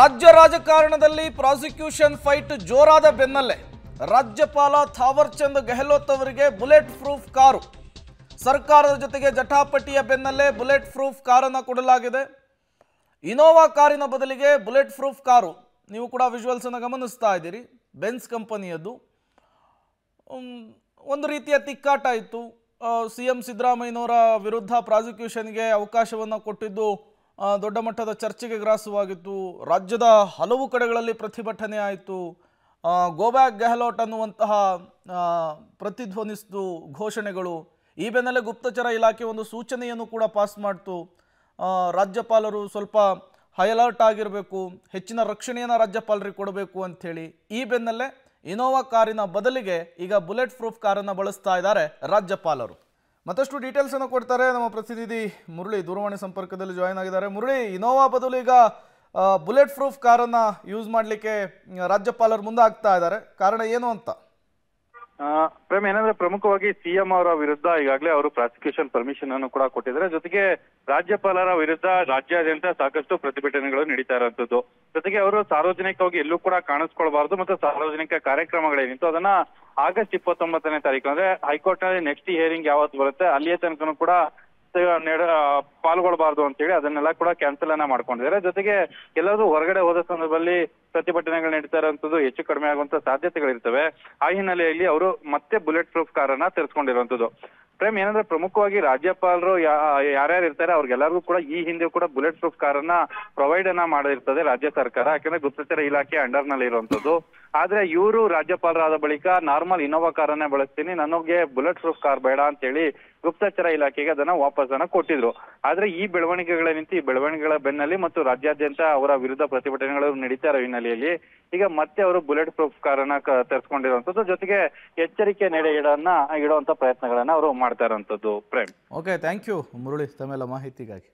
ರಾಜ್ಯ ರಾಜಕಾರಣದಲ್ಲಿ prosecution fight ಜೋರಾದ ಬೆನ್ನಲ್ಲೇ ರಾಜ್ಯಪಾಲ ಥಾವರ್ಚಂದ್ ಗೆಹ್ಲೋತ್ ಅವರಿಗೆ ಬುಲೆಟ್ ಪ್ರೂಫ್ ಕಾರು ಸರ್ಕಾರದ ಜೊತೆಗೆ ಜಟಾಪಟಿಯ ಬೆನ್ನಲ್ಲೇ ಬುಲೆಟ್ ಪ್ರೂಫ್ ಕಾರನ್ನು ಕೊಡಲಾಗಿದೆ ಇನೋವಾ ಕಾರಿನ ಬದಲಿಗೆ ಬುಲೆಟ್ ಪ್ರೂಫ್ ಕಾರು ನೀವು ಕೂಡ ವಿಜುವಲ್ಸನ್ನು ಗಮನಿಸ್ತಾ ಇದ್ದೀರಿ ಬೆನ್ಸ್ ಕಂಪನಿಯದ್ದು ಒಂದು ರೀತಿಯ ತಿಕ್ಕಾಟ ಇತ್ತು ಸಿ ಎಂ ಸಿದ್ದರಾಮಯ್ಯನವರ ವಿರುದ್ಧ ಪ್ರಾಸಿಕ್ಯೂಷನ್ಗೆ ಅವಕಾಶವನ್ನು ಕೊಟ್ಟಿದ್ದು ದೊಡ್ಡ ಮಟ್ಟದ ಚರ್ಚೆಗೆ ಗ್ರಾಸವಾಗಿತ್ತು ರಾಜ್ಯದ ಹಲವು ಕಡೆಗಳಲ್ಲಿ ಪ್ರತಿಭಟನೆ ಆಯಿತು ಗೋಬ್ಯಾಕ್ ಗೆಹ್ಲೋಟ್ ಅನ್ನುವಂತಹ ಪ್ರತಿಧ್ವನಿಸಿತು ಘೋಷಣೆಗಳು ಈ ಬೆನ್ನಲ್ಲೇ ಗುಪ್ತಚರ ಇಲಾಖೆ ಒಂದು ಸೂಚನೆಯನ್ನು ಕೂಡ ಪಾಸ್ ಮಾಡ್ತು ರಾಜ್ಯಪಾಲರು ಸ್ವಲ್ಪ ಅಲರ್ಟ್ ಆಗಿರಬೇಕು ಹೆಚ್ಚಿನ ರಕ್ಷಣೆಯನ್ನು ರಾಜ್ಯಪಾಲರಿಗೆ ಕೊಡಬೇಕು ಅಂಥೇಳಿ ಈ ಬೆನ್ನಲ್ಲೇ ಇನೋವಾ ಕಾರಿನ ಬದಲಿಗೆ ಈಗ ಬುಲೆಟ್ ಪ್ರೂಫ್ ಕಾರನ್ನು ಬಳಸ್ತಾ ಇದ್ದಾರೆ ರಾಜ್ಯಪಾಲರು ಮತ್ತಷ್ಟು ಡೀಟೇಲ್ಸ್ ಅನ್ನು ಕೊಡ್ತಾರೆ ನಮ್ಮ ಪ್ರತಿನಿಧಿ ಮುರಳಿ ದೂರವಾಣಿ ಸಂಪರ್ಕದಲ್ಲಿ ಜಾಯಿನ್ ಆಗಿದ್ದಾರೆ ಮುರಳಿ ಇನೋವಾ ಬದಲು ಈಗ ಬುಲೆಟ್ ಪ್ರೂಫ್ ಕಾರನ್ನ ಯೂಸ್ ಮಾಡಲಿಕ್ಕೆ ರಾಜ್ಯಪಾಲರು ಮುಂದಾಗ್ತಾ ಇದ್ದಾರೆ ಕಾರಣ ಏನು ಅಂತ ಪ್ರೇಮ್ ಏನಂದ್ರೆ ಪ್ರಮುಖವಾಗಿ ಸಿಎಂ ಅವರ ವಿರುದ್ಧ ಈಗಾಗಲೇ ಅವರು ಪ್ರಾಸಿಕ್ಯೂಷನ್ ಪರ್ಮಿಷನ್ ಅನ್ನು ಕೂಡ ಕೊಟ್ಟಿದ್ದಾರೆ ಜೊತೆಗೆ ರಾಜ್ಯಪಾಲರ ವಿರುದ್ಧ ರಾಜ್ಯಾದ್ಯಂತ ಸಾಕಷ್ಟು ಪ್ರತಿಭಟನೆಗಳು ನಡೀತಾ ಇರುವಂತದ್ದು ಜೊತೆಗೆ ಅವರು ಸಾರ್ವಜನಿಕವಾಗಿ ಎಲ್ಲೂ ಕೂಡ ಕಾಣಿಸ್ಕೊಳ್ಬಾರ್ದು ಮತ್ತು ಸಾರ್ವಜನಿಕ ಕಾರ್ಯಕ್ರಮಗಳೇನಿತ್ತು ಅದನ್ನ ಆಗಸ್ಟ್ ಇಪ್ಪತ್ತೊಂಬತ್ತನೇ ತಾರೀಕು ಅಂದ್ರೆ ಹೈಕೋರ್ಟ್ ನಲ್ಲಿ ನೆಕ್ಸ್ಟ್ ಹಿಯರಿಂಗ್ ಯಾವತ್ತು ಬರುತ್ತೆ ಅಲ್ಲಿಯ ತನಕನೂ ಕೂಡ ಪಾಲ್ಗೊಳ್ಬಾರ್ದು ಅಂತ ಹೇಳಿ ಅದನ್ನೆಲ್ಲ ಕೂಡ ಕ್ಯಾನ್ಸಲ್ ಅನ್ನ ಮಾಡ್ಕೊಂಡಿದ್ದಾರೆ ಜೊತೆಗೆ ಎಲ್ಲರೂ ಹೊರಗಡೆ ಹೋದ ಸಂದರ್ಭದಲ್ಲಿ ಪ್ರತಿಭಟನೆಗಳು ನಡೀತಾ ಇರುವಂತದ್ದು ಹೆಚ್ಚು ಕಡಿಮೆ ಆಗುವಂತ ಸಾಧ್ಯತೆಗಳಿರ್ತವೆ ಆ ಹಿನ್ನೆಲೆಯಲ್ಲಿ ಅವರು ಮತ್ತೆ ಬುಲೆಟ್ ಪ್ರೂಫ್ ಕಾರ್ ಅನ್ನ ತರಿಸ್ಕೊಂಡಿರುವಂತದ್ದು ಪ್ರೇಮ್ ಏನಂದ್ರೆ ಪ್ರಮುಖವಾಗಿ ರಾಜ್ಯಪಾಲರು ಯಾರ್ಯಾರು ಇರ್ತಾರೆ ಅವ್ರಿಗೆಲ್ಲರಿಗೂ ಕೂಡ ಈ ಹಿಂದೆ ಕೂಡ ಬುಲೆಟ್ ಪ್ರೂಫ್ ಕಾರ್ ಅನ್ನ ಪ್ರೊವೈಡ್ ಅನ್ನ ಮಾಡಿರ್ತದೆ ರಾಜ್ಯ ಸರ್ಕಾರ ಯಾಕಂದ್ರೆ ಗುಪ್ತಚರ ಇಲಾಖೆ ಅಂಡರ್ ನಲ್ಲಿ ಇರುವಂತದ್ದು ಆದ್ರೆ ಇವರು ರಾಜ್ಯಪಾಲರಾದ ಬಳಿಕ ನಾರ್ಮಲ್ ಇನೋವಾ ಕಾರನ್ನೇ ಬಳಸ್ತೀನಿ ನನಗೆ ಬುಲೆಟ್ ಪ್ರೂಫ್ ಕಾರ್ ಬೇಡ ಅಂತ ಹೇಳಿ ಗುಪ್ತಚರ ಇಲಾಖೆಗೆ ಅದನ್ನ ಅನ್ನ ಕೊಟ್ಟಿದ್ರು ಆದ್ರೆ ಈ ಬೆಳವಣಿಗೆಗಳ ನಿಂತು ಈ ಬೆಳವಣಿಗೆಗಳ ಬೆನ್ನಲ್ಲಿ ಮತ್ತು ರಾಜ್ಯಾದ್ಯಂತ ಅವರ ವಿರುದ್ಧ ಪ್ರತಿಭಟನೆಗಳು ನಡೀತಾ ಇರೋ ಹಿನ್ನೆಲೆಯಲ್ಲಿ ಈಗ ಮತ್ತೆ ಅವರು ಬುಲೆಟ್ ಪ್ರೂಫ್ ಕಾರನ್ನ ತರಿಸ್ಕೊಂಡಿರುವಂತದ್ದು ಜೊತೆಗೆ ಎಚ್ಚರಿಕೆ ನೆಡೆ ಇಡನ್ನ ಇಡುವಂತ ಪ್ರಯತ್ನಗಳನ್ನ ಅವರು ಮಾಡ್ತಾ ಇರುವಂತದ್ದು Prem okay thank you Murali ತಮ್ಮೆಲ್ಲ ಮಾಹಿತಿಗಾಗಿ